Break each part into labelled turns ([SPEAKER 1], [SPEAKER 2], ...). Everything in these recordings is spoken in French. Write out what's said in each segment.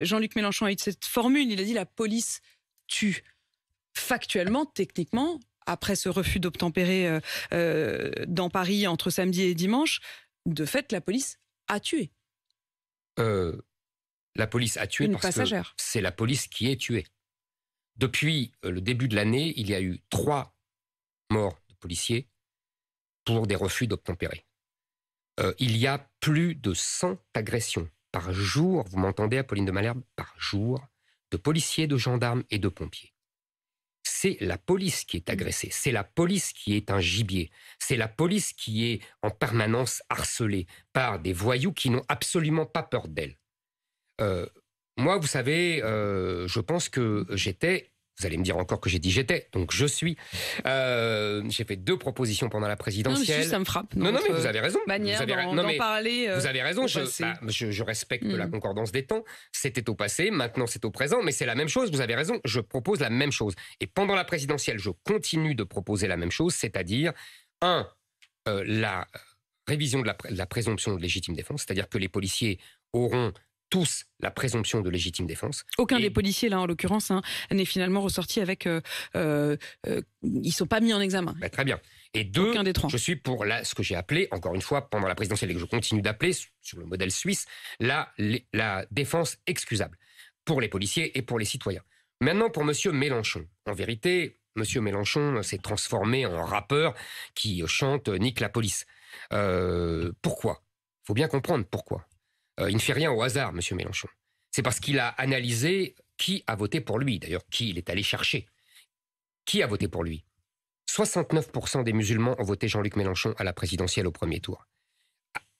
[SPEAKER 1] Jean-Luc Mélenchon a eu cette formule, il a dit la police tue. Factuellement, techniquement, après ce refus d'obtempérer euh, euh, dans Paris entre samedi et dimanche, de fait, la police a tué.
[SPEAKER 2] Euh, la police a tué parce que c'est la police qui est tuée. Depuis le début de l'année, il y a eu trois morts de policiers pour des refus d'obtempérer. il y a plus de 100 agressions par jour, vous m'entendez, Apolline de Malherbe, par jour, de policiers, de gendarmes et de pompiers. C'est la police qui est mmh. agressée, c'est la police qui est un gibier, c'est la police qui est en permanence harcelée par des voyous qui n'ont absolument pas peur d'elle. Euh, moi, vous savez, euh, je pense que j'étais vous allez me dire encore que j'ai dit j'étais, donc je suis. Euh, j'ai fait deux propositions pendant la présidentielle. Non, ça me frappe. Non, non, mais vous avez raison. vous avez, euh, vous avez raison. Bah, je, respecte mm. la concordance des temps. C'était au passé, maintenant c'est au présent, mais c'est la même chose. Vous avez raison. Je propose la même chose. Et pendant la présidentielle, je continue de proposer la même chose, c'est-à-dire un euh, la révision de la, la présomption de légitime défense, c'est-à-dire que les policiers auront tous la présomption de légitime défense.
[SPEAKER 1] Aucun des policiers, là, en l'occurrence, hein, n'est finalement ressorti avec... Euh, ne euh, euh,
[SPEAKER 2] ils sont pas mis en examen. Bah, très bien. Et deux, je suis pour ce que j'ai appelé, encore une fois, pendant la présidentielle, et que je continue d'appeler, sur le modèle suisse, la, défense excusable pour les policiers et pour les citoyens. Maintenant, pour M. Mélenchon. En vérité, M. Mélenchon s'est transformé en rappeur qui chante Nique la police. Euh, pourquoi faut bien comprendre pourquoi. Euh, il ne fait rien au hasard, M. Mélenchon. C'est parce qu'il a analysé qui a voté pour lui, d'ailleurs, qui il est allé chercher. Qui a voté pour lui 69% des musulmans ont voté Jean-Luc Mélenchon à la présidentielle au premier tour.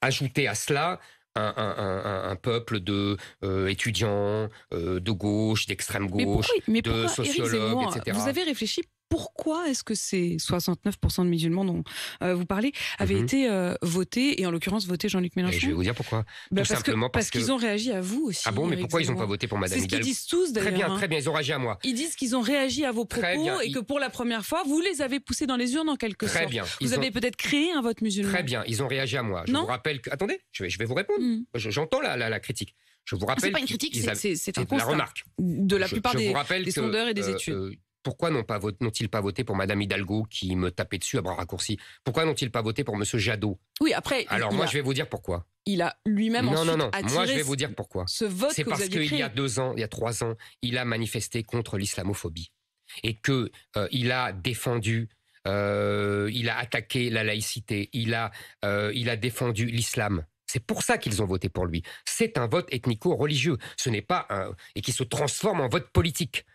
[SPEAKER 2] Ajoutez à cela un, peuple de euh, étudiants, euh, de gauche, d'extrême gauche, de sociologues, etc. Vous avez
[SPEAKER 1] réfléchi pourquoi est-ce que ces 69% de musulmans dont euh, vous parlez avaient mhm. été euh, votés, et en l'occurrence voté Jean-Luc Mélenchon Je vais
[SPEAKER 2] vous dire pourquoi. Bah, Tout parce parce qu'ils ont
[SPEAKER 1] réagi à vous aussi. Ah bon, mais pourquoi ils n'ont pas voté pour Madame C'est ce qu'ils disent tous d'ailleurs. Très bien, hein. très
[SPEAKER 2] bien, ils ont réagi à moi. Ils
[SPEAKER 1] disent qu'ils ont réagi à vos propos et que pour la première fois, vous les avez poussés dans les urnes en quelque très Bien. Vous avez
[SPEAKER 2] peut-être créé un vote musulman. Très bien, ils ont réagi à moi. Je vous rappelle que... Attendez, je vais, vous répondre. Mm. J'entends la, la, critique. Je vous ah, rappelle. c'est pas une critique, c'est La remarque. De la plupart des, des sondeurs et des euh, études. Pourquoi n'ont-ils pas, voté, pour Madame Hidalgo qui me tapait dessus à bras raccourcis Pourquoi n'ont-ils pas voté pour Monsieur Jadot
[SPEAKER 1] Oui, après. Alors moi, je vais
[SPEAKER 2] vous dire pourquoi.
[SPEAKER 1] Il a lui-même non, non, non. Moi, je vais vous dire pourquoi. Ce vote c'est parce qu'il y a
[SPEAKER 2] deux ans, il y a trois ans, il a manifesté contre l'islamophobie et que euh, il a défendu euh, il a attaqué la laïcité, il a, euh, il a défendu l'islam. C'est pour ça qu'ils ont voté pour lui. C'est un vote ethnico-religieux, ce n'est pas un... et qui se transforme en vote politique.